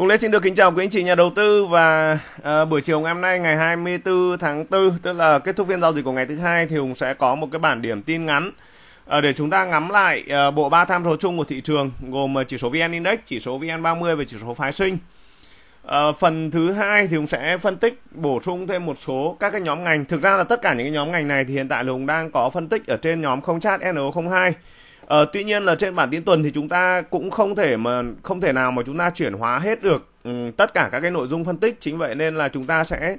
Hùng Lê xin được kính chào quý anh chị nhà đầu tư và à, buổi chiều ngày hôm nay ngày 24 tháng 4 tức là kết thúc phiên giao dịch của ngày thứ hai thì Hùng sẽ có một cái bản điểm tin ngắn à, để chúng ta ngắm lại à, bộ ba tham số chung của thị trường gồm à, chỉ số VN Index, chỉ số VN30 và chỉ số phái sinh. À, phần thứ hai thì Hùng sẽ phân tích bổ sung thêm một số các cái nhóm ngành. Thực ra là tất cả những cái nhóm ngành này thì hiện tại là Hùng đang có phân tích ở trên nhóm không chat NO02 Ờ, tuy nhiên là trên bản tin tuần thì chúng ta cũng không thể mà không thể nào mà chúng ta chuyển hóa hết được um, tất cả các cái nội dung phân tích chính vậy nên là chúng ta sẽ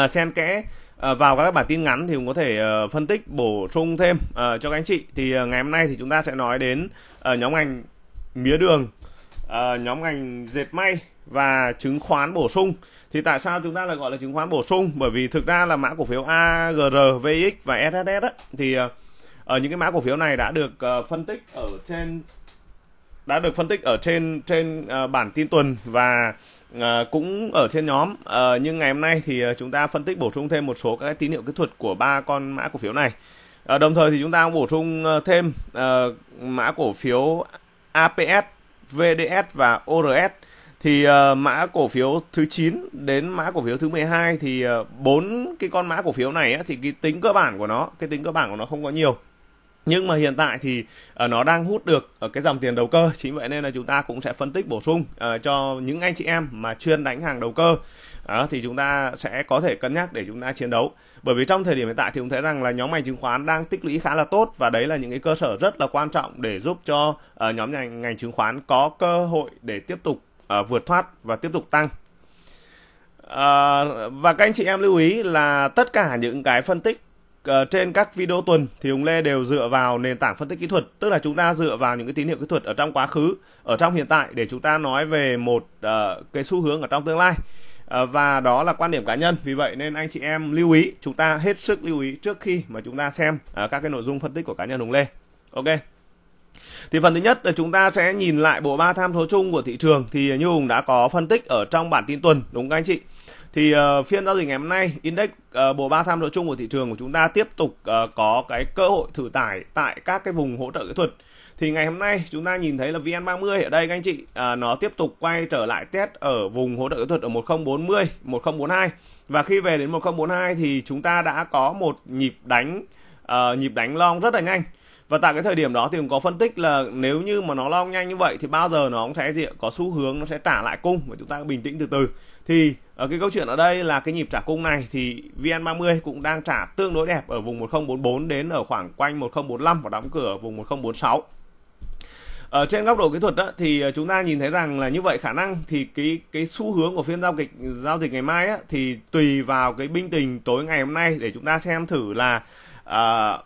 uh, xen kẽ uh, vào các bản tin ngắn thì cũng có thể uh, phân tích bổ sung thêm uh, cho các anh chị thì uh, ngày hôm nay thì chúng ta sẽ nói đến uh, nhóm ngành mía đường uh, nhóm ngành dệt may và chứng khoán bổ sung thì tại sao chúng ta lại gọi là chứng khoán bổ sung bởi vì thực ra là mã cổ phiếu AGR, VX và SSS á, thì uh, ở ờ, những cái mã cổ phiếu này đã được uh, phân tích ở trên đã được phân tích ở trên trên uh, bản tin tuần và uh, cũng ở trên nhóm uh, nhưng ngày hôm nay thì chúng ta phân tích bổ sung thêm một số các tín hiệu kỹ thuật của ba con mã cổ phiếu này uh, đồng thời thì chúng ta bổ sung thêm uh, mã cổ phiếu APS VDS và ORS thì uh, mã cổ phiếu thứ 9 đến mã cổ phiếu thứ 12 thì bốn uh, cái con mã cổ phiếu này á, thì cái tính cơ bản của nó cái tính cơ bản của nó không có nhiều nhưng mà hiện tại thì uh, nó đang hút được ở ờ, cái dòng tiền đầu cơ chính vậy nên là chúng ta cũng sẽ phân tích bổ sung uh, cho những anh chị em mà chuyên đánh hàng đầu cơ đó, thì chúng ta sẽ có thể cân nhắc để chúng ta chiến đấu bởi vì trong thời điểm hiện tại thì cũng thấy rằng là nhóm ngành chứng khoán đang tích lũy khá là tốt và đấy là những cái cơ sở rất là quan trọng để giúp cho uh, nhóm ngành ngành chứng khoán có cơ hội để tiếp tục uh, vượt thoát và tiếp tục tăng À, và các anh chị em lưu ý là tất cả những cái phân tích Ờ, trên các video tuần thì ông Lê đều dựa vào nền tảng phân tích kỹ thuật, tức là chúng ta dựa vào những cái tín hiệu kỹ thuật ở trong quá khứ, ở trong hiện tại để chúng ta nói về một uh, cái xu hướng ở trong tương lai. Uh, và đó là quan điểm cá nhân. Vì vậy nên anh chị em lưu ý, chúng ta hết sức lưu ý trước khi mà chúng ta xem uh, các cái nội dung phân tích của cá nhân ông Lê. Ok. Thì phần thứ nhất là chúng ta sẽ nhìn lại bộ ba tham số chung của thị trường thì như Hùng đã có phân tích ở trong bản tin tuần đúng không anh chị? thì uh, phiên giao dịch ngày hôm nay index uh, ờ, bộ ba tham độ chung của thị trường của chúng ta tiếp tục uh, có cái cơ hội thử tải tại các cái vùng hỗ trợ kỹ thuật thì ngày hôm nay chúng ta nhìn thấy là VN30 ở đây các anh chị à, nó tiếp tục quay trở lại test ở vùng hỗ trợ kỹ thuật ở 1040, 1042 và khi về đến 1042 thì chúng ta đã có một nhịp đánh uh, nhịp đánh long rất là nhanh và tại cái thời điểm đó thì cũng có phân tích là nếu như mà nó long nhanh như vậy thì bao giờ nó cũng sẽ gì có xu hướng nó sẽ trả lại cung và chúng ta bình tĩnh từ từ thì ở ờ, cái câu chuyện ở đây là cái nhịp trả cung này thì VN30 cũng đang trả tương đối đẹp ở vùng 1044 đến ở khoảng quanh 1045 và đóng cửa ở vùng 1046 ở ờ, trên góc độ kỹ thuật đó, thì chúng ta nhìn thấy rằng là như vậy khả năng thì cái cái xu hướng của phiên giao dịch giao dịch ngày mai á, thì tùy vào cái binh tình tối ngày hôm nay để chúng ta xem thử là à,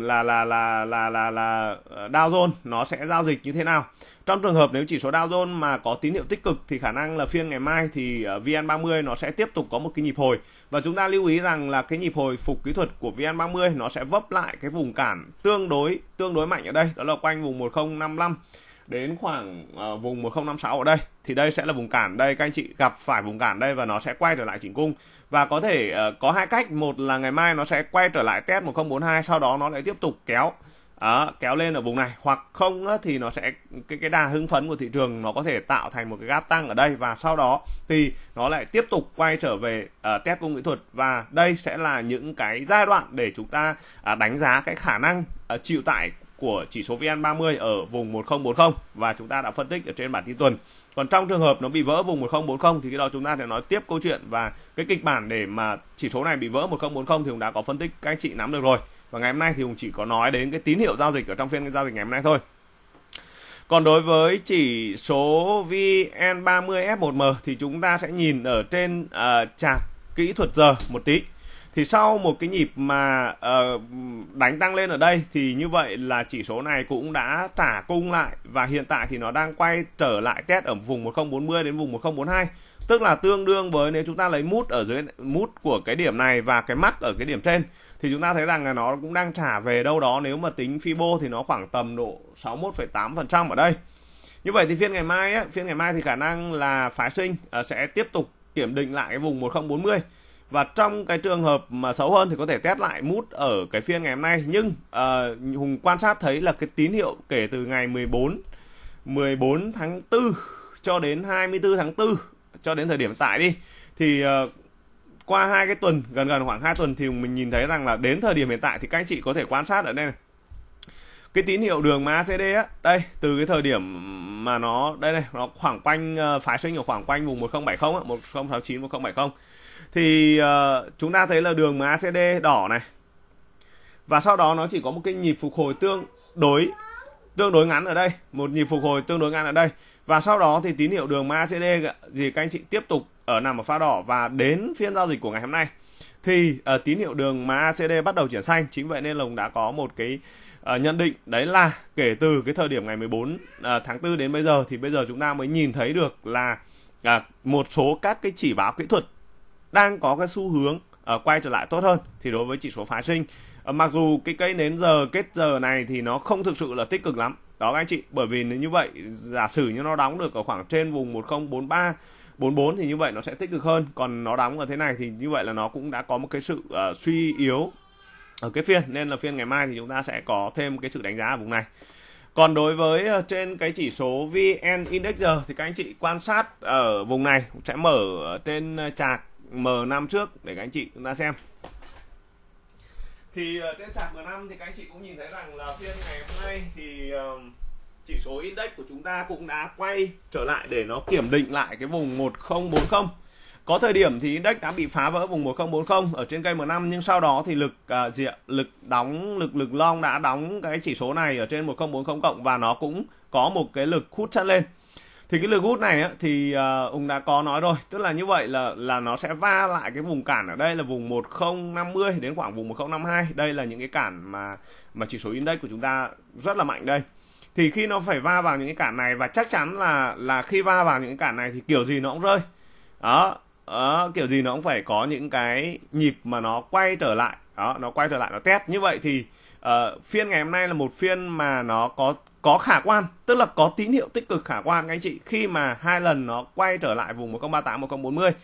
là là là là là là ờ, Dow Jones nó sẽ giao dịch như thế nào. Trong trường hợp nếu chỉ số Dow Jones mà có tín hiệu tích cực thì khả năng là phiên ngày mai thì ờ, VN30 nó sẽ tiếp tục có một cái nhịp hồi và chúng ta lưu ý rằng là cái nhịp hồi phục kỹ thuật của VN30 nó sẽ vấp lại cái vùng cản tương đối tương đối mạnh ở đây đó là quanh vùng 1055 đến khoảng uh, vùng 1056 ở đây thì đây sẽ là vùng cản đây các anh chị gặp phải vùng cản đây và nó sẽ quay trở lại chỉnh cung và có thể uh, có hai cách một là ngày mai nó sẽ quay trở lại test 1042 sau đó nó lại tiếp tục kéo À, kéo lên ở vùng này hoặc không á, thì nó sẽ cái cái đà hưng phấn của thị trường nó có thể tạo thành một cái gap tăng ở đây và sau đó thì nó lại tiếp tục quay trở về uh, test cung kỹ thuật và đây sẽ là những cái giai đoạn để chúng ta uh, đánh giá cái khả năng uh, chịu tải của chỉ số VN30 ở vùng 1040 và chúng ta đã phân tích ở trên bản tin tuần. Còn trong trường hợp nó bị vỡ vùng 1040 thì cái đó chúng ta sẽ nói tiếp câu chuyện và cái kịch bản để mà chỉ số này bị vỡ 1040 thì Hùng đã có phân tích các anh chị nắm được rồi. Và ngày hôm nay thì Hùng chỉ có nói đến cái tín hiệu giao dịch ở trong phiên giao dịch ngày hôm nay thôi. Còn đối với chỉ số VN30 F1M thì chúng ta sẽ nhìn ở trên uh, à, chart kỹ thuật giờ một tí thì sau một cái nhịp mà uh, đánh tăng lên ở đây thì như vậy là chỉ số này cũng đã trả cung lại và hiện tại thì nó đang quay trở lại test ở vùng 1040 đến vùng 1042 tức là tương đương với nếu chúng ta lấy mút ở dưới mút của cái điểm này và cái mắt ở cái điểm trên thì chúng ta thấy rằng là nó cũng đang trả về đâu đó nếu mà tính Fibo thì nó khoảng tầm độ 61,8% ở đây như vậy thì phiên ngày mai á, phiên ngày mai thì khả năng là phái sinh ờ, sẽ tiếp tục kiểm định lại cái vùng 1040 và trong cái trường hợp mà xấu hơn thì có thể test lại mút ở cái phiên ngày hôm nay nhưng uh, Hùng quan sát thấy là cái tín hiệu kể từ ngày 14 14 tháng 4 cho đến 24 tháng 4 cho đến thời điểm tại đi thì uh, qua hai cái tuần gần gần khoảng 2 tuần thì mình nhìn thấy rằng là đến thời điểm hiện tại thì các anh chị có thể quan sát ở đây này. Cái tín hiệu đường MACD á, đây từ cái thời điểm mà nó đây này, nó khoảng quanh uh, phái sinh ở khoảng quanh vùng 1070 á, 1069 1070 thì uh, chúng ta thấy là đường MACD đỏ này và sau đó nó chỉ có một cái nhịp phục hồi tương đối tương đối ngắn ở đây một nhịp phục hồi tương đối ngắn ở đây và sau đó thì tín hiệu đường MACD gì các anh chị tiếp tục ở nằm ở pha đỏ và đến phiên giao dịch của ngày hôm nay thì uh, tín hiệu đường MACD bắt đầu chuyển xanh chính vậy nên lồng đã có một cái uh, nhận định đấy là kể từ cái thời điểm ngày 14 uh, tháng 4 đến bây giờ thì bây giờ chúng ta mới nhìn thấy được là uh, một số các cái chỉ báo kỹ thuật đang có cái xu hướng uh, quay trở lại tốt hơn thì đối với chỉ số phái sinh uh, mặc dù cái cây nến giờ kết giờ này thì nó không thực sự là tích cực lắm đó các anh chị bởi vì như vậy giả sử như nó đóng được ở khoảng trên vùng 1043 44 thì như vậy nó sẽ tích cực hơn còn nó đóng ở thế này thì như vậy là nó cũng đã có một cái sự uh, suy yếu ở cái phiên nên là phiên ngày mai thì chúng ta sẽ có thêm cái sự đánh giá ở vùng này còn đối với trên cái chỉ số VN Index giờ thì các anh chị quan sát ở vùng này sẽ mở trên chạc M5 trước để các anh chị chúng ta xem thì ờ, trên sàn M5 thì các anh chị cũng nhìn thấy rằng là phiên ngày hôm nay thì ờ, chỉ số index của chúng ta cũng đã quay trở lại để nó kiểm định lại cái vùng 1040 có thời điểm thì index đã bị phá vỡ vùng 1040 ở trên cây M5 nhưng sau đó thì lực à, uh, diện lực đóng lực lực long đã đóng cái chỉ số này ở trên 1040 cộng và nó cũng có một cái lực hút chân lên thì cái lực hút này á, thì uh, ờ, ông đã có nói rồi tức là như vậy là là nó sẽ va lại cái vùng cản ở đây là vùng 1050 đến khoảng vùng 1052 đây là những cái cản mà mà chỉ số index của chúng ta rất là mạnh đây thì khi nó phải va vào những cái cản này và chắc chắn là là khi va vào những cái cản này thì kiểu gì nó cũng rơi đó, đó ờ, kiểu gì nó cũng phải có những cái nhịp mà nó quay trở lại đó nó quay trở lại nó test như vậy thì uh, phiên ngày hôm nay là một phiên mà nó có có khả quan tức là có tín hiệu tích cực khả quan các anh chị khi mà hai lần nó quay trở lại vùng 1038 1040 uh,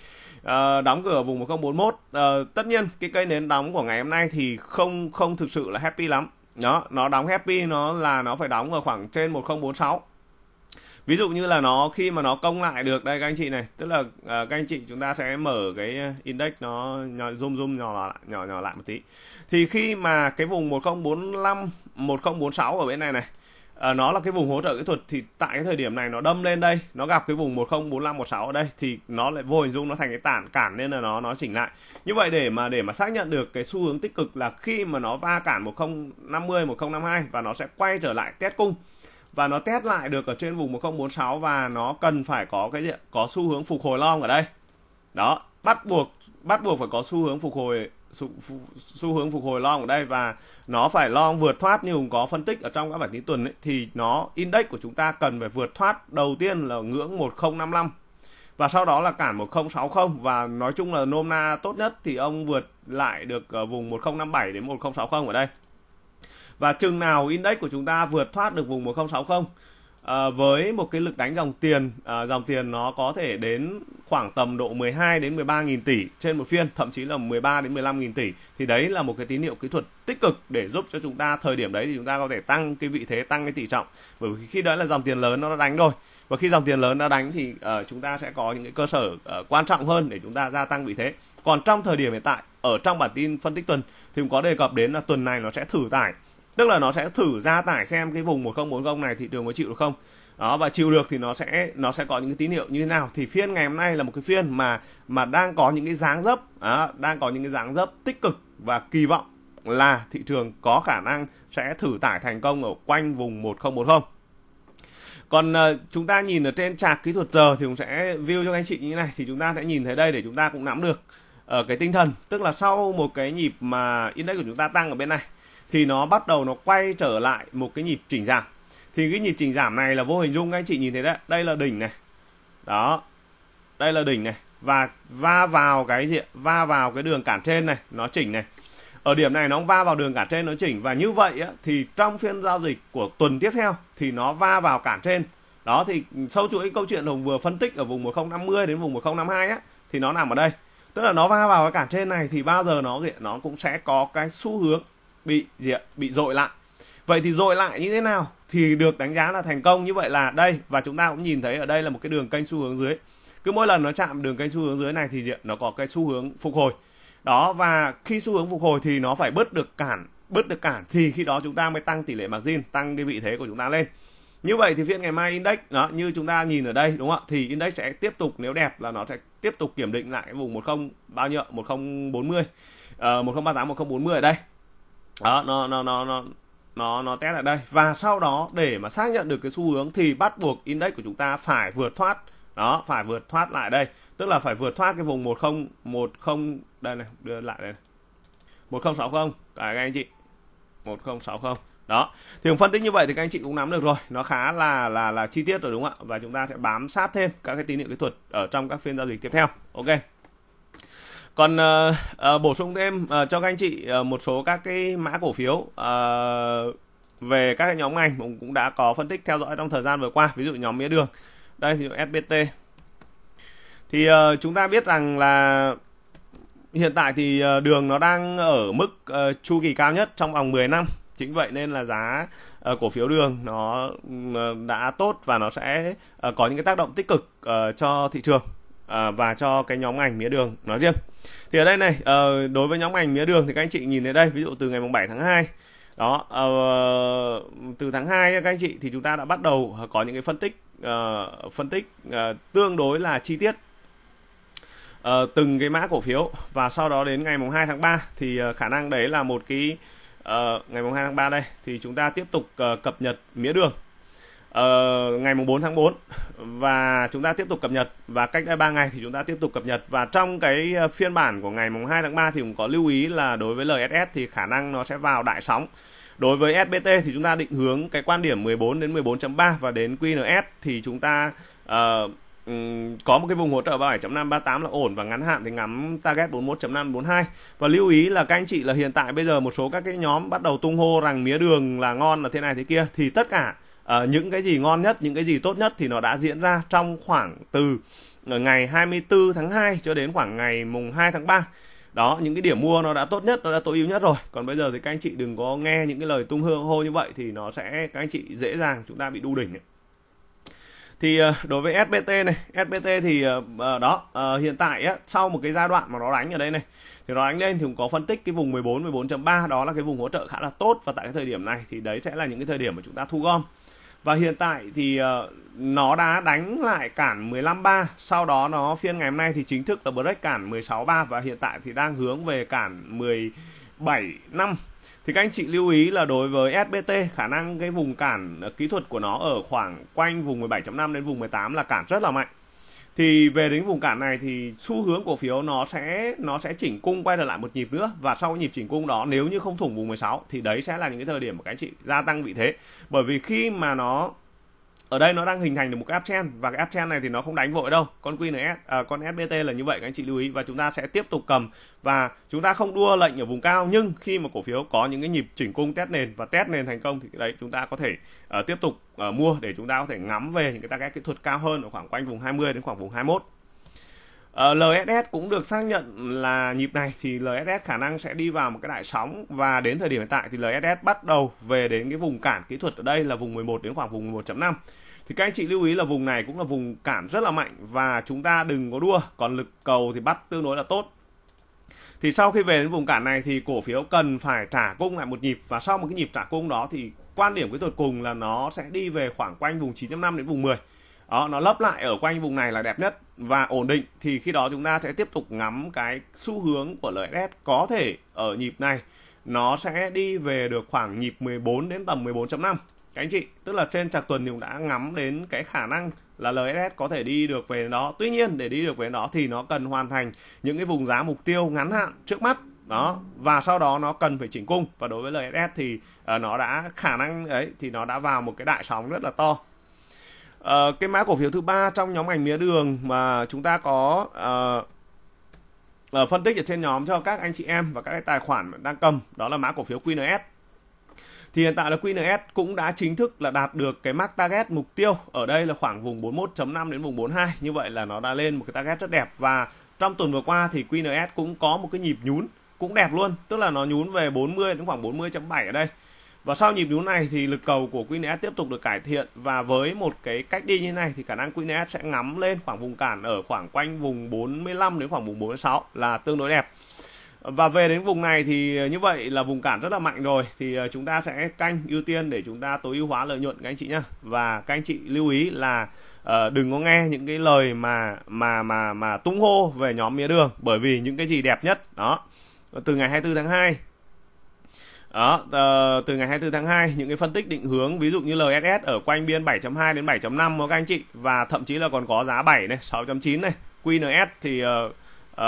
đóng cửa vùng 1041 uh, ờ, tất nhiên cái cây nến đóng của ngày hôm nay thì không không thực sự là happy lắm đó nó đóng happy nó là nó phải đóng ở khoảng trên 1046 ví dụ như là nó khi mà nó công lại được đây các anh chị này tức là uh, các anh chị chúng ta sẽ mở cái ờ, index nó nhỏ, zoom zoom nhỏ lại nhỏ nhỏ lại một tí thì khi mà cái vùng 1045 1046 ở bên này này À, nó là cái vùng hỗ trợ kỹ thuật thì tại cái thời điểm này nó đâm lên đây nó gặp cái vùng 104516 ở đây thì nó lại vô hình dung nó thành cái tản cản nên là nó nó chỉnh lại như vậy để mà để mà xác nhận được cái xu hướng tích cực là khi mà nó va cản 1050 1052 và nó sẽ quay trở lại test cung và nó test lại được ở trên vùng 1046 và nó cần phải có cái gì có xu hướng phục hồi long ở đây đó bắt buộc bắt buộc phải có xu hướng phục hồi xu, xu hướng phục hồi long ở đây và nó phải long vượt thoát như hùng có phân tích ở trong các bản tin tuần ấy, thì nó index của chúng ta cần phải vượt thoát đầu tiên là ngưỡng 1055 và sau đó là cản 1060 và nói chung là nôm na tốt nhất thì ông vượt lại được ờ, vùng 1057 đến 1060 ở đây và chừng nào index của chúng ta vượt thoát được vùng 1060 à, với một cái lực đánh dòng tiền à, dòng tiền nó có thể đến khoảng tầm độ 12 đến 13 nghìn tỷ trên một phiên thậm chí là 13 đến 15 nghìn tỷ thì đấy là một cái tín hiệu kỹ thuật tích cực để giúp cho chúng ta thời điểm đấy thì chúng ta có thể tăng cái vị thế tăng cái tỷ trọng bởi vì khi đó là dòng tiền lớn nó đã đánh rồi và khi dòng tiền lớn đã đánh thì uh, chúng ta sẽ có những cái cơ sở uh, quan trọng hơn để chúng ta gia tăng vị thế còn trong thời điểm hiện tại ở trong bản tin phân tích tuần thì cũng có đề cập đến là tuần này nó sẽ thử tải tức là nó sẽ thử ra tải xem cái vùng 1040 này thị trường có chịu được không đó và chịu được thì nó sẽ nó sẽ có những cái tín hiệu như thế nào thì phiên ngày hôm nay là một cái phiên mà mà đang có những cái dáng dấp đó, đang có những cái dáng dấp tích cực và kỳ vọng là thị trường có khả năng sẽ thử tải thành công ở quanh vùng 1040 còn ờ, chúng ta nhìn ở trên chart kỹ thuật giờ thì cũng sẽ view cho anh chị như thế này thì chúng ta sẽ nhìn thấy đây để chúng ta cũng nắm được ở ờ, cái tinh thần tức là sau một cái nhịp mà index của chúng ta tăng ở bên này thì nó bắt đầu nó quay trở lại một cái nhịp chỉnh giảm thì cái nhịp chỉnh giảm này là vô hình dung các anh chị nhìn thấy đấy đây là đỉnh này đó đây là đỉnh này và va vào cái gì va vào cái đường cản trên này nó chỉnh này ở điểm này nó va vào đường cản trên nó chỉnh và như vậy á, thì trong phiên giao dịch của tuần tiếp theo thì nó va vào cản trên đó thì sâu chuỗi câu chuyện Hùng vừa phân tích ở vùng 1050 đến vùng 1052 á thì nó nằm ở đây tức là nó va vào cái cản trên này thì bao giờ nó gì nó cũng sẽ có cái xu hướng bị gì ạ bị dội lại vậy thì dội lại như thế nào thì được đánh giá là thành công như vậy là đây và chúng ta cũng nhìn thấy ở đây là một cái đường kênh xu hướng dưới cứ mỗi lần nó chạm đường kênh xu hướng dưới này thì gì ạ? nó có cái xu hướng phục hồi đó và khi xu hướng phục hồi thì nó phải bớt được cản bớt được cản thì khi đó chúng ta mới tăng tỷ lệ margin tăng cái vị thế của chúng ta lên như vậy thì phiên ngày mai index đó như chúng ta nhìn ở đây đúng không ạ thì index sẽ tiếp tục nếu đẹp là nó sẽ tiếp tục kiểm định lại vùng 10 bao nhiêu 1040 uh, 1038 1040 ở đây đó nó nó nó nó nó nó test lại đây và sau đó để mà xác nhận được cái xu hướng thì bắt buộc index của chúng ta phải vượt thoát đó phải vượt thoát lại đây tức là phải vượt thoát cái vùng 1010 đây này đưa lại đây này. 1060 cả các anh chị 1060 đó thì phân tích như vậy thì các anh chị cũng nắm được rồi nó khá là là là chi tiết rồi đúng không ạ và chúng ta sẽ bám sát thêm các cái tín hiệu kỹ thuật ở trong các phiên giao dịch tiếp theo ok còn uh, uh, bổ sung thêm uh, cho các anh chị uh, một số các cái mã cổ phiếu uh, về các nhóm ngành cũng cũng đã có phân tích theo dõi trong thời gian vừa qua ví dụ nhóm mía đường đây ví dụ SBT thì uh, chúng ta biết rằng là hiện tại thì uh, đường nó đang ở mức uh, chu kỳ cao nhất trong vòng 10 năm chính vậy nên là giá uh, cổ phiếu đường nó uh, đã tốt và nó sẽ uh, có những cái tác động tích cực uh, cho thị trường uh, và cho cái nhóm ngành mía đường nói riêng thì ở đây này ờ, đối với nhóm ngành mía đường thì các anh chị nhìn thấy đây ví dụ từ ngày mùng 7 tháng 2 đó ờ, từ tháng 2 các anh chị thì chúng ta đã bắt đầu có những cái phân tích ờ, phân tích tương đối là chi tiết từng cái mã cổ phiếu và sau đó đến ngày mùng 2 tháng 3 thì khả năng đấy là một cái ngày mùng 2 tháng 3 đây thì chúng ta tiếp tục cập nhật mía đường Ờ, ngày mùng 4 tháng 4 và chúng ta tiếp tục cập nhật và cách đây 3 ngày thì chúng ta tiếp tục cập nhật và trong cái ờ, phiên bản của ngày mùng 2 tháng 3 thì cũng có lưu ý là đối với LSS thì khả năng nó sẽ vào đại sóng. Đối với SBT thì chúng ta định hướng cái quan điểm 14 đến 14.3 và đến QNS thì chúng ta uh, có một cái vùng hỗ trợ 37.538 là ổn và ngắn hạn thì ngắm target 41.542 và lưu ý là các anh chị là hiện tại bây giờ một số các cái nhóm bắt đầu tung hô rằng mía đường là ngon là thế này thế kia thì tất cả à, những cái gì ngon nhất những cái gì tốt nhất thì nó đã diễn ra trong khoảng từ ờ, ngày 24 tháng 2 cho đến khoảng ngày mùng 2 tháng 3 đó những cái điểm mua nó đã tốt nhất nó đã tối ưu nhất rồi còn bây giờ thì các anh chị đừng có nghe những cái lời tung hương hô như vậy thì nó sẽ các anh chị dễ dàng chúng ta bị đu đỉnh thì ờ, đối với SBT này SBT thì đó hiện tại á, sau một cái giai đoạn mà nó đánh ở đây này thì nó đánh lên thì cũng có phân tích cái vùng 14 14.3 đó là cái vùng hỗ trợ khá là tốt và tại cái thời điểm này thì đấy sẽ là những cái thời điểm mà chúng ta thu gom và hiện tại thì uh, nó đã đánh lại cản 15.3 sau đó nó phiên ngày hôm nay thì chính thức là break cản 16.3 và hiện tại thì đang hướng về cản 17.5 thì các anh chị lưu ý là đối với SBT khả năng cái vùng cản ờ, kỹ thuật của nó ở khoảng quanh vùng 17.5 đến vùng 18 là cản rất là mạnh thì về đến vùng cản này thì xu hướng cổ phiếu nó sẽ nó sẽ chỉnh cung quay trở lại một nhịp nữa và sau cái nhịp chỉnh cung đó nếu như không thủng vùng 16 thì đấy sẽ là những cái thời điểm mà các anh chị gia tăng vị thế bởi vì khi mà nó ở đây nó đang hình thành được một cái uptrend và cái uptrend này thì nó không đánh vội đâu con QNS à, con SBT là như vậy các anh chị lưu ý và chúng ta sẽ tiếp tục cầm và chúng ta không đua lệnh ở vùng cao nhưng khi mà cổ phiếu có những cái nhịp chỉnh cung test nền và test nền thành công thì đấy chúng ta có thể uh, tiếp tục uh, mua để chúng ta có thể ngắm về những cái target kỹ thuật cao hơn ở khoảng quanh vùng 20 đến khoảng vùng 21 Uh, ờ, LSS cũng được xác nhận là nhịp này thì LSS khả năng sẽ đi vào một cái đại sóng và đến thời điểm hiện tại thì LSS bắt đầu về đến cái vùng cản kỹ thuật ở đây là vùng 11 đến khoảng vùng 11.5 thì các anh chị lưu ý là vùng này cũng là vùng cản rất là mạnh và chúng ta đừng có đua còn lực cầu thì bắt tương đối là tốt thì sau khi về đến vùng cản này thì cổ phiếu cần phải trả cung lại một nhịp và sau một cái nhịp trả cung đó thì quan điểm cái tuột cùng là nó sẽ đi về khoảng quanh vùng 9.5 đến vùng 10 đó nó lấp lại ở quanh vùng này là đẹp nhất và ổn định thì khi đó chúng ta sẽ tiếp tục ngắm cái xu hướng của lợi s có thể ở nhịp này nó sẽ đi về được khoảng nhịp 14 đến tầm 14.5 các anh chị tức là trên chạc tuần thì cũng đã ngắm đến cái khả năng là LSS có thể đi được về đó tuy nhiên để đi được về đó thì nó cần hoàn thành những cái vùng giá mục tiêu ngắn hạn trước mắt đó và sau đó nó cần phải chỉnh cung và đối với LSS thì uh, nó đã khả năng ấy thì nó đã vào một cái đại sóng rất là to Ờ, cái mã cổ phiếu thứ ba trong nhóm ngành mía đường mà chúng ta có à, à, phân tích ở trên nhóm cho các anh chị em và các cái tài khoản đang cầm đó là mã cổ phiếu QNS thì hiện tại là QNS cũng đã chính thức là đạt được cái mark target mục tiêu ở đây là khoảng vùng 41.5 đến vùng 42 như vậy là nó đã lên một cái target rất đẹp và trong tuần vừa qua thì QNS cũng có một cái nhịp nhún cũng đẹp luôn tức là nó nhún về 40 đến khoảng 40.7 ở đây và sau nhịp nhún này thì lực cầu của Queen S tiếp tục được cải thiện và với một cái cách đi như này thì khả năng Queen S sẽ ngắm lên khoảng vùng cản ở khoảng quanh vùng 45 đến khoảng vùng 46 là tương đối đẹp. Và về đến vùng này thì như vậy là vùng cản rất là mạnh rồi thì ờ, chúng ta sẽ canh ưu tiên để chúng ta tối ưu hóa lợi nhuận các anh chị nhá. Và các anh chị lưu ý là uh, đừng có nghe những cái lời mà mà mà mà tung hô về nhóm mía đường bởi vì những cái gì đẹp nhất đó từ ngày 24 tháng 2 đó uh, từ ngày 24 tháng 2 những cái phân tích định hướng ví dụ như LSS ở quanh biên 7.2 đến 7.5 đó các anh chị và thậm chí là còn có giá 7 này 6.9 này QNS thì uh, uh,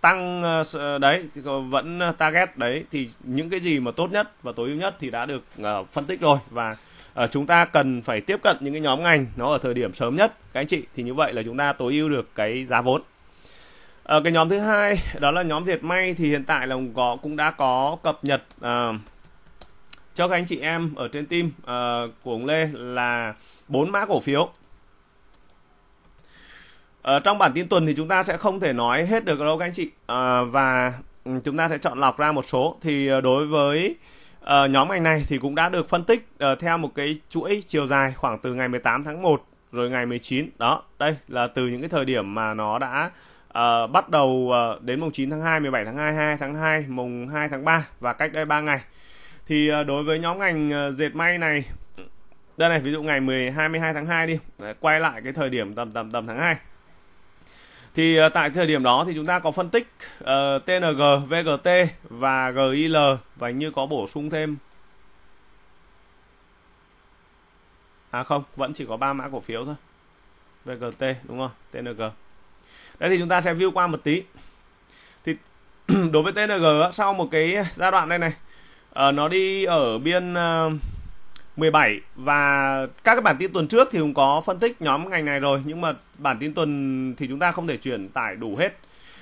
tăng uh, đấy vẫn target đấy thì những cái gì mà tốt nhất và tối ưu nhất thì đã được uh, phân tích rồi và uh, chúng ta cần phải tiếp cận những cái nhóm ngành nó ở thời điểm sớm nhất các anh chị thì như vậy là chúng ta tối ưu được cái giá vốn à, cái nhóm thứ hai đó là nhóm dệt may thì hiện tại là có cũng đã có cập nhật à, cho các anh chị em ở trên team à, của ông Lê là bốn mã cổ phiếu ở trong bản tin tuần thì chúng ta sẽ không thể nói hết được đâu các anh chị à, và chúng ta sẽ chọn lọc ra một số thì đối với uh, nhóm ngành này thì cũng đã được phân tích uh, theo một cái chuỗi chiều dài khoảng từ ngày 18 tháng 1 rồi ngày 19 đó đây là từ những cái thời điểm mà nó đã à, bắt đầu à, đến mùng 9 tháng 2, 17 tháng 2, 2 tháng 2, mùng 2 tháng 3 và cách đây 3 ngày. Thì à, đối với nhóm ngành à, dệt may này đây này ví dụ ngày 10 22 tháng 2 đi, Đấy, quay lại cái thời điểm tầm tầm tầm tháng 2 thì tại thời điểm đó thì chúng ta có phân tích uh, TNG, VGT và GIL và như có bổ sung thêm À không, vẫn chỉ có 3 mã cổ phiếu thôi. VGT đúng không? TNG đấy thì chúng ta sẽ view qua một tí thì đối với TNG sau một cái giai đoạn đây này ờ, nó đi ở biên uh, ờ, 17 và các cái bản tin tuần trước thì cũng có phân tích nhóm ngành này rồi nhưng mà bản tin tuần thì chúng ta không thể chuyển tải đủ hết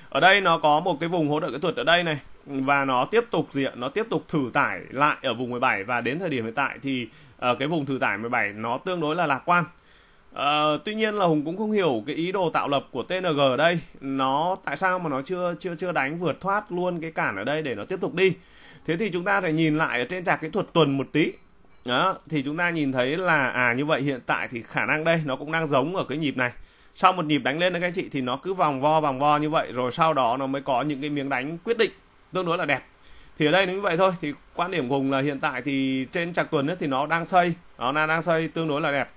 ở đây nó có một cái vùng hỗ trợ kỹ thuật ở đây này và nó tiếp tục diện nó tiếp tục thử tải lại ở vùng 17 và đến thời điểm hiện tại thì ờ, cái vùng thử tải 17 nó tương đối là lạc quan À, tuy nhiên là Hùng cũng không hiểu cái ý đồ tạo lập của TNG ở đây nó tại sao mà nó chưa chưa chưa đánh vượt thoát luôn cái cản ở đây để nó tiếp tục đi thế thì chúng ta phải nhìn lại ở trên trạc kỹ thuật tuần một tí đó thì chúng ta nhìn thấy là à như vậy hiện tại thì khả năng đây nó cũng đang giống ở cái nhịp này sau một nhịp đánh lên đấy các anh chị thì nó cứ vòng vo vòng vo như vậy rồi sau đó nó mới có những cái miếng đánh quyết định tương đối là đẹp thì ở đây nó như vậy thôi thì quan điểm cùng là hiện tại thì trên trạc tuần ấy, thì nó đang xây nó đang xây tương đối là đẹp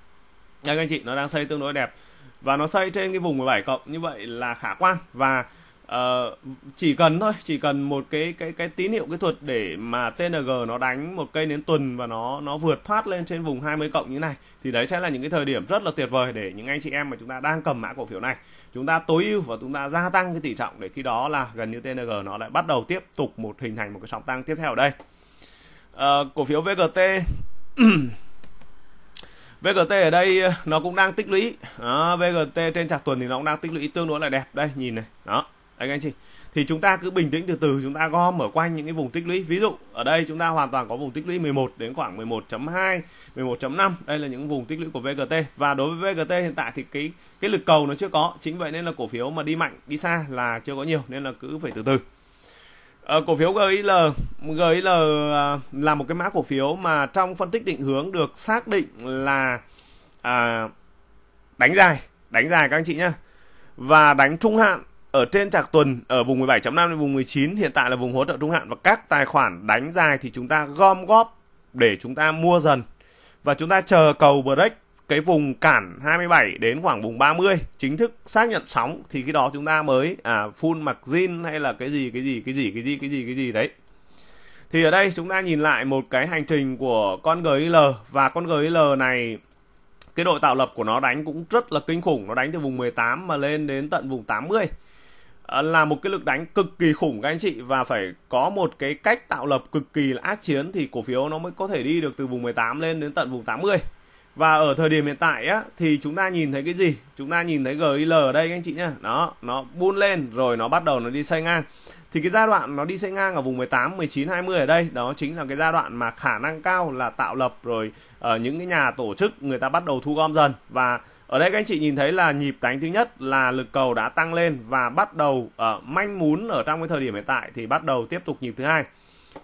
đây các anh chị, nó đang xây tương đối đẹp và nó xây trên cái vùng 17 cộng như vậy là khả quan và Uh, chỉ cần thôi chỉ cần một cái cái cái tín hiệu kỹ thuật để mà TNG nó đánh một cây nến tuần và nó nó vượt thoát lên trên vùng 20 cộng như này thì đấy sẽ là những cái thời điểm rất là tuyệt vời để những anh chị em mà chúng ta đang cầm mã cổ phiếu này chúng ta tối ưu và chúng ta gia tăng cái tỷ trọng để khi đó là gần như TNG nó lại bắt đầu tiếp tục một hình thành một cái sóng tăng tiếp theo ở đây uh, cổ phiếu VGT VGT ở đây ờ, nó cũng đang tích lũy đó, VGT trên chạc tuần thì nó cũng đang tích lũy tương đối là đẹp đây nhìn này đó anh anh chị thì chúng ta cứ bình tĩnh từ từ chúng ta gom ở quanh những cái vùng tích lũy ví dụ ở đây chúng ta hoàn toàn có vùng tích lũy 11 đến khoảng 11.2 11.5 đây là những vùng tích lũy của VGT và đối với VGT hiện tại thì cái cái lực cầu nó chưa có chính vậy nên là cổ phiếu mà đi mạnh đi xa là chưa có nhiều nên là cứ phải từ từ Ờ, cổ phiếu GIL GIL à, là một cái mã cổ phiếu mà trong phân tích định hướng được xác định là à, đánh dài đánh dài các anh chị nhé và đánh trung hạn ở trên trạc tuần ở vùng 17.5 đến vùng 19 hiện tại là vùng hỗ trợ trung hạn và các tài khoản đánh dài thì chúng ta gom góp để chúng ta mua dần và chúng ta chờ cầu break cái vùng cản 27 đến khoảng vùng 30 chính thức xác nhận sóng thì cái đó chúng ta mới à, full margin hay là cái gì cái gì cái gì cái gì cái gì cái gì đấy thì ở đây chúng ta nhìn lại một cái hành trình của con GIL và con GIL này cái độ tạo lập của nó đánh cũng rất là kinh khủng nó đánh từ vùng 18 mà lên đến tận vùng 80 à, là một cái lực đánh cực kỳ khủng các anh chị và phải có một cái cách tạo lập cực kỳ là ác chiến thì cổ phiếu nó mới có thể đi được từ vùng 18 lên đến tận vùng 80 và ở thời điểm hiện tại á thì chúng ta nhìn thấy cái gì chúng ta nhìn thấy GIL ở đây các anh chị nhá nó nó buôn lên rồi nó bắt đầu nó đi xoay ngang thì cái giai đoạn nó đi xoay ngang ở vùng 18, 19, 20 ở đây đó chính là cái giai đoạn mà khả năng cao là tạo lập rồi ở ờ, những cái nhà tổ chức người ta bắt đầu thu gom dần và ở đây các anh chị nhìn thấy là nhịp đánh thứ nhất là lực cầu đã tăng lên và bắt đầu ở ờ, uh, manh muốn ở trong cái thời điểm hiện tại thì bắt đầu tiếp tục nhịp thứ hai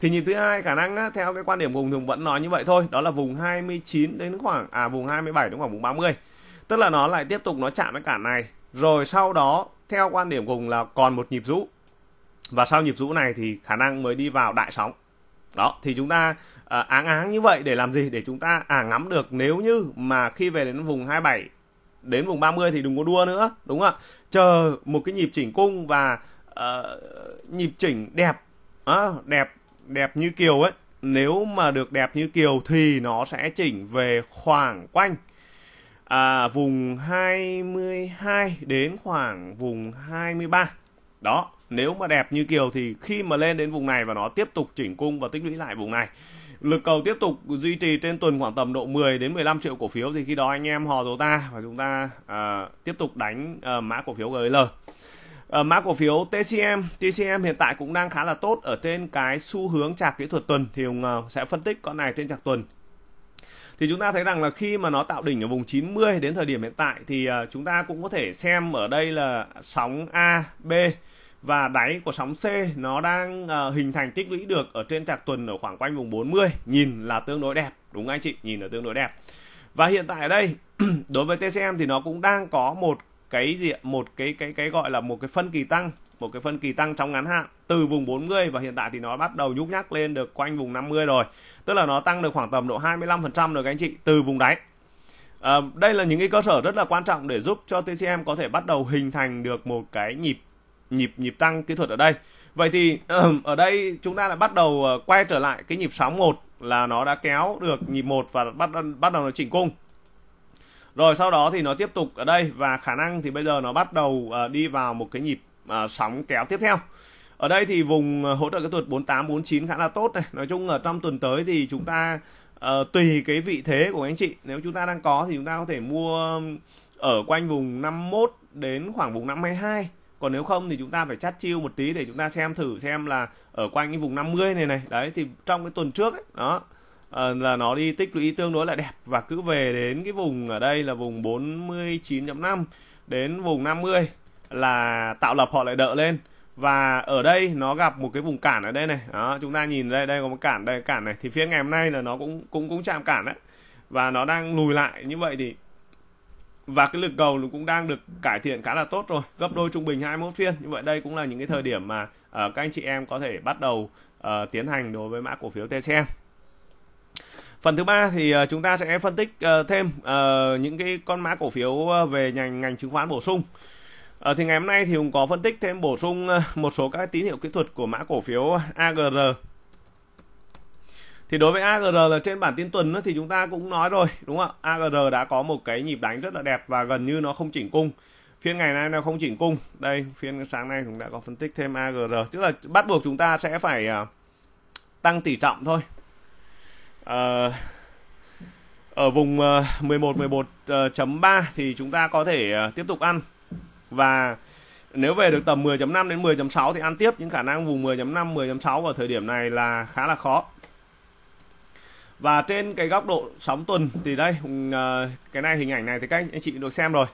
thì nhịp thứ hai khả năng á, theo cái quan điểm của Hùng Thường vẫn nói như vậy thôi đó là vùng 29 đến khoảng à vùng 27 đến khoảng vùng 30 tức là nó lại tiếp tục nó chạm với cản này rồi sau đó theo quan điểm cùng là còn một nhịp rũ và sau nhịp rũ này thì khả năng mới đi vào đại sóng đó thì chúng ta à, áng áng như vậy để làm gì để chúng ta à ngắm được nếu như mà khi về đến vùng 27 đến vùng 30 thì đừng có đua nữa đúng không ạ chờ một cái nhịp chỉnh cung và uh, nhịp chỉnh đẹp à, đẹp đẹp như Kiều ấy nếu mà được đẹp như Kiều thì nó sẽ chỉnh về khoảng quanh à, vùng 22 đến khoảng vùng 23 đó nếu mà đẹp như Kiều thì khi mà lên đến vùng này và nó tiếp tục chỉnh cung và tích lũy lại vùng này lực cầu tiếp tục duy trì trên tuần khoảng tầm độ 10 đến 15 triệu cổ phiếu thì khi đó anh em hò dấu ta và chúng ta à, tiếp tục đánh à, mã cổ phiếu GL ở ờ, mã cổ phiếu TCM, TCM hiện tại cũng đang khá là tốt ở trên cái xu hướng chạc kỹ thuật tuần thì Hùng ờ, sẽ phân tích con này trên chạc tuần. Thì chúng ta thấy rằng là khi mà nó tạo đỉnh ở vùng 90 đến thời điểm hiện tại thì ờ, chúng ta cũng có thể xem ở đây là sóng A, B và đáy của sóng C nó đang hình thành tích lũy được ở trên trạc tuần ở khoảng quanh vùng 40 nhìn là tương đối đẹp đúng anh chị nhìn là tương đối đẹp và hiện tại ở đây đối với TCM thì nó cũng đang có một cái gì một cái cái cái gọi là một cái phân kỳ tăng một cái phân kỳ tăng trong ngắn hạn từ vùng 40 và hiện tại thì nó bắt đầu nhúc nhắc lên được quanh vùng 50 rồi tức là nó tăng được khoảng tầm độ 25% rồi các anh chị từ vùng đáy à, đây là những cái cơ sở rất là quan trọng để giúp cho TCM có thể bắt đầu hình thành được một cái nhịp nhịp nhịp tăng kỹ thuật ở đây vậy thì ở đây chúng ta lại bắt đầu ờ, quay trở lại cái nhịp sóng một là nó đã kéo được nhịp một và bắt bắt đầu nó chỉnh cung rồi sau đó thì nó tiếp tục ở đây và khả năng thì bây giờ nó bắt đầu ờ, đi vào một cái nhịp ờ, sóng kéo tiếp theo ở đây thì vùng ờ, hỗ trợ cái tuột 48 49 khá là tốt này nói chung ở trong tuần tới thì chúng ta tùy cái vị thế của anh chị nếu chúng ta đang có thì chúng ta có thể mua ở quanh vùng 51 đến khoảng vùng 52 còn nếu không thì chúng ta phải chắt chiêu một tí để chúng ta xem thử xem là ở quanh cái vùng 50 này này đấy thì trong cái tuần trước ấy, đó Ờ, là nó đi tích lũy tương đối là đẹp và cứ về đến cái vùng ở đây là vùng 49.5 đến vùng 50 là tạo lập họ lại đỡ lên và ở đây nó gặp một cái vùng cản ở đây này đó, chúng ta nhìn đây đây có một cản đây cản này thì phía ngày hôm nay là nó cũng cũng cũng chạm cản đấy và nó đang lùi lại như vậy thì và cái lực cầu cũng đang được cải thiện khá là tốt rồi gấp đôi trung bình 21 phiên như vậy đây cũng là những cái thời điểm mà uh, các anh chị em có thể bắt đầu uh, tiến hành đối với mã cổ phiếu TCM e Phần thứ ba thì ờ, chúng ta sẽ phân tích ờ, thêm ờ, những cái con mã cổ phiếu về ngành ngành chứng khoán bổ sung. Thì ngày hôm nay thì cũng có phân tích thêm bổ sung một số các tín hiệu kỹ thuật của mã cổ phiếu AGR. Thì đối với AGR là trên bản tin tuần thì chúng ta cũng nói rồi, đúng không ạ? AGR đã có một cái nhịp đánh rất là đẹp và gần như nó không chỉnh cung. Phiên ngày nay nó không chỉnh cung. Đây, phiên sáng nay cũng đã có phân tích thêm AGR, tức là bắt buộc chúng ta sẽ phải tăng tỷ trọng thôi Ờ, ở vùng 11 ờ, 11.3 ờ, thì chúng ta có thể tiếp tục ăn và nếu về được tầm 10.5 đến 10.6 thì ăn tiếp những khả năng vùng 10.5 10.6 vào thời điểm này là khá là khó và trên cái góc độ sóng tuần thì đây ừ, cái này hình ảnh này thì các anh chị được xem rồi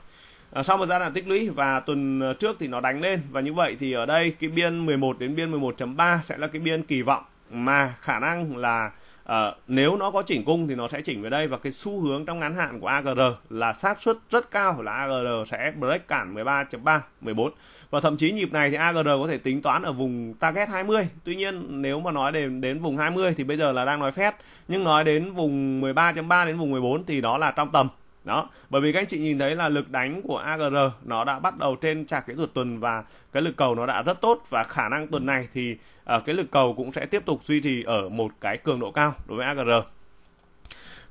sau một giai đoạn tích lũy và tuần trước thì nó đánh lên và như vậy thì ở đây cái biên 11 đến biên 11.3 sẽ là cái biên kỳ vọng mà khả năng là À, nếu nó có chỉnh cung thì nó sẽ chỉnh về đây và cái xu hướng trong ngắn hạn của AGR là xác suất rất cao là AGR sẽ break cản 13.3, 14 và thậm chí nhịp này thì AGR có thể tính toán ở vùng target 20. Tuy nhiên nếu mà nói đến đến vùng 20 thì bây giờ là đang nói phép nhưng nói đến vùng 13.3 đến vùng 14 thì đó là trong tầm đó bởi vì các anh chị nhìn thấy là lực đánh của AGR nó đã bắt đầu trên trạc kỹ thuật tuần và cái lực cầu nó đã rất tốt và khả năng tuần này thì uh, cái lực cầu cũng sẽ tiếp tục duy trì ở một cái cường độ cao đối với AGR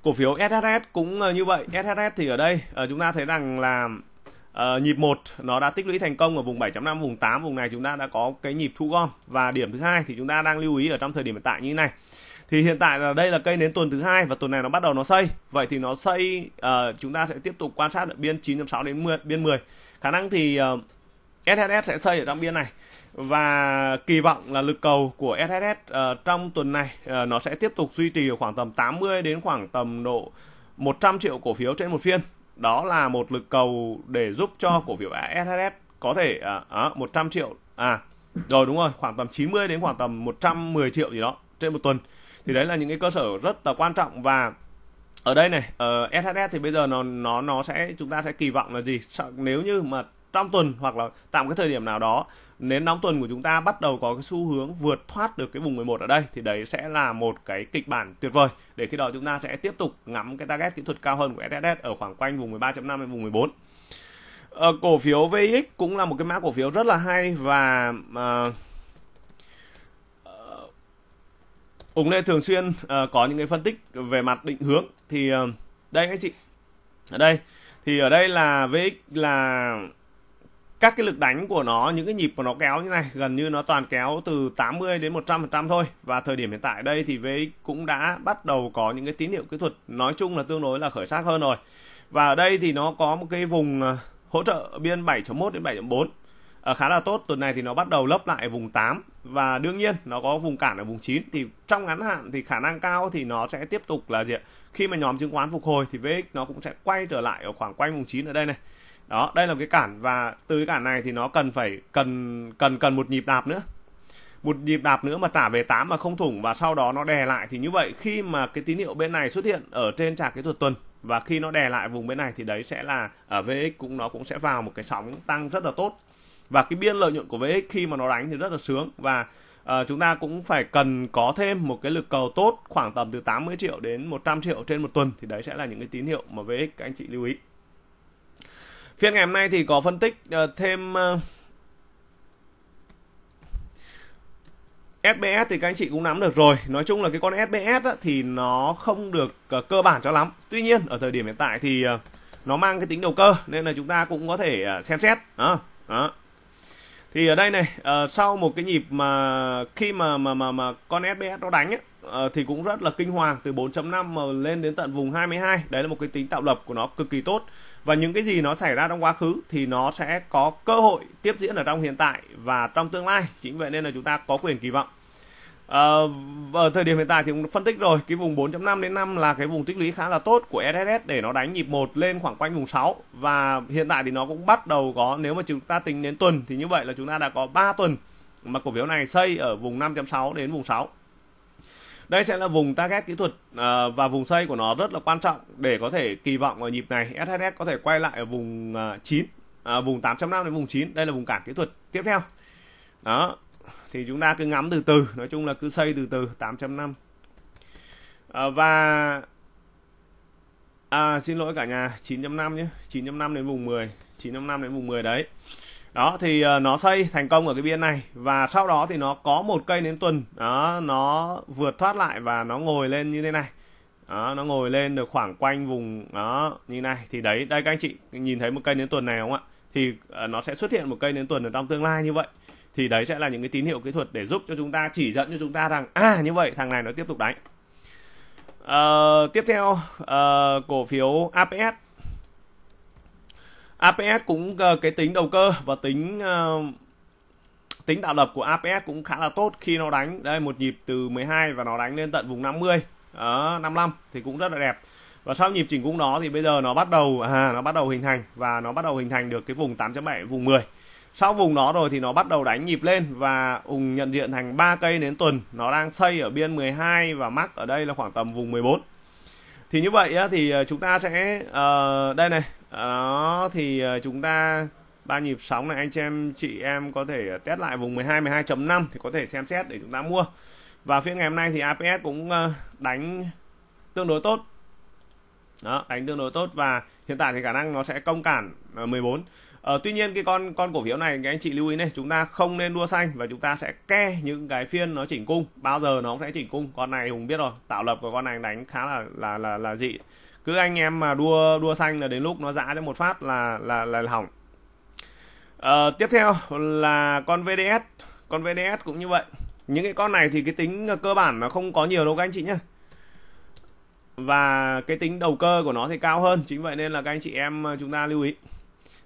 cổ phiếu SHS cũng ờ, như vậy SHS thì ở đây uh, chúng ta thấy rằng là Uh, nhịp 1 nó đã tích lũy thành công ở vùng 7.5, vùng 8, vùng này chúng ta đã có cái nhịp thu gom và điểm thứ hai thì chúng ta đang lưu ý ở trong thời điểm hiện tại như thế này thì hiện tại là đây là cây đến tuần thứ hai và tuần này nó bắt đầu nó xây vậy thì nó xây uh, chúng ta sẽ tiếp tục quan sát ở biên 9.6 đến 10, biên 10 khả năng thì uh, ờ, SSS sẽ xây ở trong biên này và kỳ vọng là lực cầu của SSS uh, ờ, trong tuần này uh, nó sẽ tiếp tục duy trì ở khoảng tầm 80 đến khoảng tầm độ 100 triệu cổ phiếu trên một phiên đó là một lực cầu để giúp cho cổ phiếu SSS có thể à, uh, 100 triệu à rồi đúng rồi khoảng tầm 90 đến khoảng tầm 110 triệu gì đó trên một tuần thì đấy là những cái cơ sở rất là quan trọng và ở đây này uh, ờ, SHS thì bây giờ nó nó nó sẽ chúng ta sẽ kỳ vọng là gì nếu như mà trong tuần hoặc là tạm cái thời điểm nào đó nến nóng tuần của chúng ta bắt đầu có cái xu hướng vượt thoát được cái vùng 11 ở đây thì đấy sẽ là một cái kịch bản tuyệt vời để khi đó chúng ta sẽ tiếp tục ngắm cái target kỹ thuật cao hơn của SSS ở khoảng quanh vùng 13.5 đến vùng 14 ờ, cổ phiếu VX cũng là một cái mã cổ phiếu rất là hay và uh, Úng Lê thường xuyên uh, có những cái phân tích về mặt định hướng thì uh, đây các chị. Ở đây thì ở đây là VX là các cái lực đánh của nó những cái nhịp của nó kéo như này gần như nó toàn kéo từ 80 đến 100% thôi và thời điểm hiện tại đây thì VX cũng đã bắt đầu có những cái tín hiệu kỹ thuật nói chung là tương đối là khởi sắc hơn rồi và ở đây thì nó có một cái vùng ờ, hỗ trợ biên 7.1 đến 7.4 à, khá là tốt tuần này thì nó bắt đầu lấp lại vùng 8 và đương nhiên nó có vùng cản ở vùng 9 thì trong ngắn hạn thì khả năng cao thì nó sẽ tiếp tục là gì khi mà nhóm chứng khoán phục hồi thì VX nó cũng sẽ quay trở lại ở khoảng quanh vùng 9 ở đây này đó đây là cái cản và từ cái cản này thì nó cần phải cần cần cần một nhịp đạp nữa một nhịp đạp nữa mà trả về 8 mà không thủng và sau đó nó đè lại thì như vậy khi mà cái tín hiệu bên này xuất hiện ở trên trà kỹ thuật tuần và khi nó đè lại vùng bên này thì đấy sẽ là ở VX cũng nó cũng sẽ vào một cái sóng tăng rất là tốt và cái biên lợi nhuận của VX khi mà nó đánh thì rất là sướng và À, chúng ta cũng phải cần có thêm một cái lực cầu tốt khoảng tầm từ 80 triệu đến 100 triệu trên một tuần thì đấy sẽ là những cái tín hiệu mà VX các anh chị lưu ý. Phiên ngày hôm nay thì có phân tích uh, thêm uh, ờ, SBS thì các anh chị cũng nắm được rồi. Nói chung là cái con SBS á, thì nó không được uh, cơ bản cho lắm. Tuy nhiên ở thời điểm hiện tại thì uh, nó mang cái tính đầu cơ nên là chúng ta cũng có thể uh, xem xét. Đó, đó thì ở đây này uh, sau một cái nhịp mà khi mà mà mà mà con SBS nó đánh ấy, uh, thì cũng rất là kinh hoàng từ 4.5 mà lên đến tận vùng 22 đấy là một cái tính tạo lập của nó cực kỳ tốt và những cái gì nó xảy ra trong quá khứ thì nó sẽ có cơ hội tiếp diễn ở trong hiện tại và trong tương lai chính vậy nên là chúng ta có quyền kỳ vọng Ờ, ở thời điểm hiện tại thì cũng phân tích rồi cái vùng 4.5 đến 5 là cái vùng tích lũy khá là tốt của SSS để nó đánh nhịp một lên khoảng quanh vùng 6 và hiện tại thì nó cũng bắt đầu có nếu mà chúng ta tính đến tuần thì như vậy là chúng ta đã có 3 tuần mà cổ phiếu này xây ở vùng 5.6 đến vùng 6 đây sẽ là vùng target kỹ thuật ờ, và vùng xây của nó rất là quan trọng để có thể kỳ vọng ở nhịp này SSS có thể quay lại ở vùng à, ờ, 9 vùng 8.5 đến vùng 9 đây là vùng cản kỹ thuật tiếp theo đó thì chúng ta cứ ngắm từ từ nói chung là cứ xây từ từ 8.5 à, và à, xin lỗi cả nhà 9.5 nhé 9.5 đến vùng 10 9.5 đến vùng 10 đấy đó thì à, nó xây thành công ở cái biên này và sau đó thì nó có một cây đến tuần đó nó vượt thoát lại và nó ngồi lên như thế này đó, nó ngồi lên được khoảng quanh vùng đó như này thì đấy đây các anh chị nhìn thấy một cây đến tuần này không ạ thì à, nó sẽ xuất hiện một cây đến tuần ở trong tương lai như vậy thì đấy sẽ là những cái tín hiệu kỹ thuật để giúp cho chúng ta chỉ dẫn cho chúng ta rằng à như vậy thằng này nó tiếp tục đánh uh, tiếp theo uh, cổ phiếu APS APS cũng uh, cái tính đầu cơ và tính uh, tính tạo lập của APS cũng khá là tốt khi nó đánh đây một nhịp từ 12 và nó đánh lên tận vùng 50 ở uh, 55 thì cũng rất là đẹp và sau nhịp chỉnh cũng đó thì bây giờ nó bắt đầu à, nó bắt đầu hình thành và nó bắt đầu hình thành được cái vùng 8.7 vùng 10 sau vùng đó rồi thì nó bắt đầu đánh nhịp lên và ủng nhận diện thành ba cây đến tuần nó đang xây ở biên 12 và mắc ở đây là khoảng tầm vùng 14 thì như vậy á thì ờ, chúng ta sẽ uh, đây này ờ, đó thì chúng ta ba nhịp sóng này anh chị em chị em có thể test lại vùng 12 12.5 thì có thể xem xét để chúng ta mua và phiên ngày hôm nay thì APS cũng đánh tương đối tốt đó đánh tương đối tốt và hiện tại thì khả năng nó sẽ công cản 14 ờ, ờ, tuy nhiên cái con con cổ phiếu này các anh chị lưu ý này chúng ta không nên đua xanh và chúng ta sẽ ke những cái phiên nó chỉnh cung bao giờ nó cũng sẽ chỉnh cung con này hùng biết rồi tạo lập của con này đánh khá là là là là dị cứ anh em mà đua đua xanh là đến lúc nó giã cho một phát là là là, là hỏng ờ, tiếp theo là con VDS con VDS cũng như vậy những cái con này thì cái tính cơ bản nó không có nhiều đâu các anh chị nhé và cái tính đầu cơ của nó thì cao hơn chính vậy nên là các anh chị em ờ, chúng ta lưu ý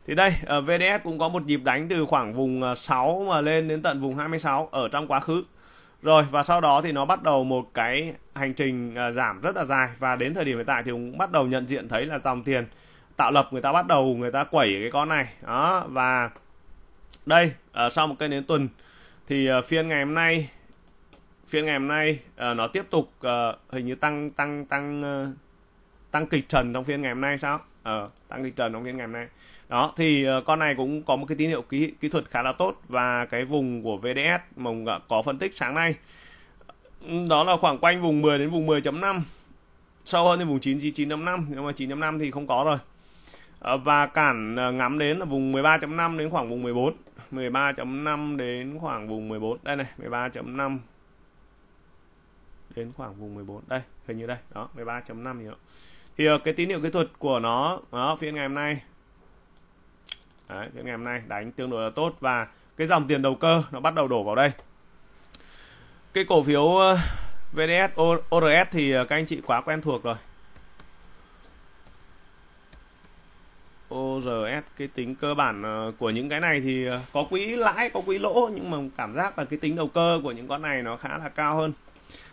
thì đây ờ, VDS cũng có một nhịp đánh từ khoảng vùng 6 ờ, mà lên đến tận vùng 26 ở trong quá khứ rồi và sau đó thì nó bắt đầu một cái hành trình giảm rất là dài và đến thời điểm hiện tại thì cũng bắt đầu nhận diện thấy là dòng tiền tạo lập người ta bắt đầu người ta quẩy cái con này đó và đây sau một cây đến tuần thì phiên ngày hôm nay phiên ngày hôm nay uh, nó tiếp tục uh, hình như tăng tăng tăng uh, tăng kịch trần trong phiên ngày hôm nay sao uh, tăng kịch trần trong phiên ngày hôm nay đó thì uh, con này cũng có một cái tín hiệu kỹ kỹ thuật khá là tốt và cái vùng của VDS mà có phân tích sáng nay đó là khoảng quanh vùng 10 đến vùng 10.5 sâu hơn thì vùng 9 9.5 nhưng mà 9.5 thì không có rồi và cản ngắm đến là vùng 13.5 đến khoảng vùng 14 13.5 đến khoảng vùng 14 đây này 13.5 đến khoảng vùng 14 đây hình như đây đó 13.5 gì đó thì ờ, cái tín hiệu kỹ thuật của nó đó phiên ngày hôm nay Đấy, phiên ngày hôm nay đánh tương đối là tốt và cái dòng tiền đầu cơ nó bắt đầu đổ vào đây cái cổ phiếu ờ, VDS ORS thì ờ, các anh chị quá quen thuộc rồi ORS cái tính cơ bản của những cái này thì có quỹ lãi có quỹ lỗ nhưng mà cảm giác là cái tính đầu cơ của những con này nó khá là cao hơn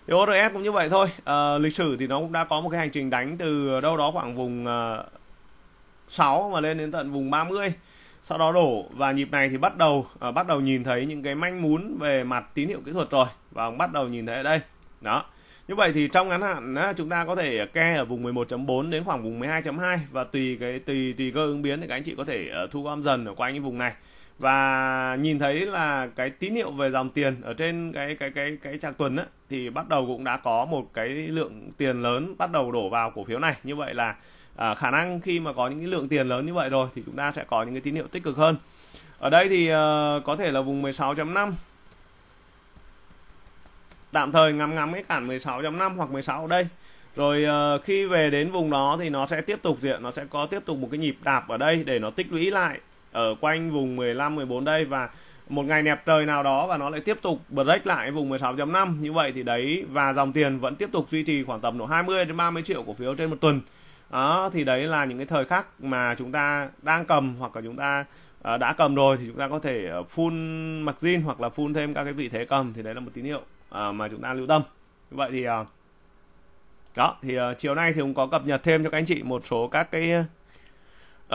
thì ORS cũng như vậy thôi à, lịch sử thì nó cũng đã có một cái hành trình đánh từ đâu đó khoảng vùng à, ờ, 6 mà lên đến tận vùng 30 sau đó đổ và nhịp này thì bắt đầu à, bắt đầu nhìn thấy những cái manh mún về mặt tín hiệu kỹ thuật rồi và bắt đầu nhìn thấy ở đây đó như vậy thì trong ngắn hạn chúng ta có thể ke ở vùng 11.4 đến khoảng vùng 12.2 và tùy cái tùy tùy cơ ứng biến thì các anh chị có thể thu gom dần ở quanh những vùng này và nhìn thấy là cái tín hiệu về dòng tiền ở trên cái cái cái cái trang tuần á thì bắt đầu cũng đã có một cái lượng tiền lớn bắt đầu đổ vào cổ phiếu này như vậy là à, khả năng khi mà có những cái lượng tiền lớn như vậy rồi thì chúng ta sẽ có những cái tín hiệu tích cực hơn ở đây thì uh, có thể là vùng 16.5 tạm thời ngắm ngắm cái cản 16.5 hoặc 16 ở đây rồi ờ, khi về đến vùng đó thì nó sẽ tiếp tục diện nó sẽ có tiếp tục một cái nhịp đạp ở đây để nó tích lũy lại ở quanh vùng 15 14 đây và một ngày nẹp trời nào đó và nó lại tiếp tục break lại vùng 16.5 như vậy thì đấy và dòng tiền vẫn tiếp tục duy trì khoảng tầm độ 20 đến 30 triệu cổ phiếu trên một tuần đó thì đấy là những cái thời khắc mà chúng ta đang cầm hoặc là chúng ta uh, đã cầm rồi thì chúng ta có thể ờ, full margin hoặc là full thêm các cái vị thế cầm thì đấy là một tín hiệu uh, mà chúng ta lưu tâm như vậy thì uh, đó thì uh, chiều nay thì cũng có cập nhật thêm cho các anh chị một số các cái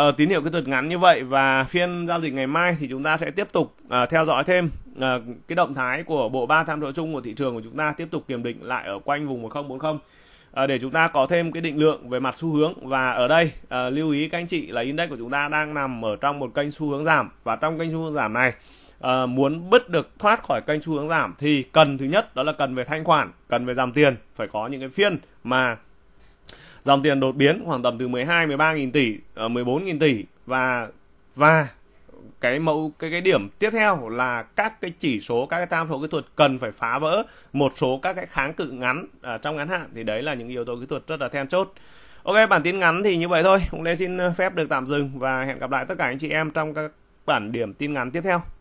uh, tín hiệu kỹ thuật ngắn như vậy và phiên giao dịch ngày mai thì chúng ta sẽ tiếp tục uh, theo dõi thêm uh, cái động thái của bộ ba tham số chung của thị trường của chúng ta tiếp tục kiểm định lại ở quanh vùng 1040 uh, để chúng ta có thêm cái định lượng về mặt xu hướng và ở đây uh, lưu ý các anh chị là index của chúng ta đang nằm ở trong một kênh xu hướng giảm và trong kênh xu hướng giảm này uh, muốn bứt được thoát khỏi kênh xu hướng giảm thì cần thứ nhất đó là cần về thanh khoản, cần về dòng tiền, phải có những cái phiên mà dòng tiền đột biến khoảng tầm từ 12 13.000 tỷ uh, ờ, 14.000 tỷ và và cái mẫu cái cái điểm tiếp theo là các cái chỉ số các cái tham số kỹ thuật cần phải phá vỡ một số các cái kháng cự ngắn ở ờ, trong ngắn hạn thì đấy là những yếu tố kỹ thuật rất là then chốt ok bản tin ngắn thì như vậy thôi cũng nên xin ờ, phép được tạm dừng và hẹn gặp lại tất cả anh chị em trong các bản điểm tin ngắn tiếp theo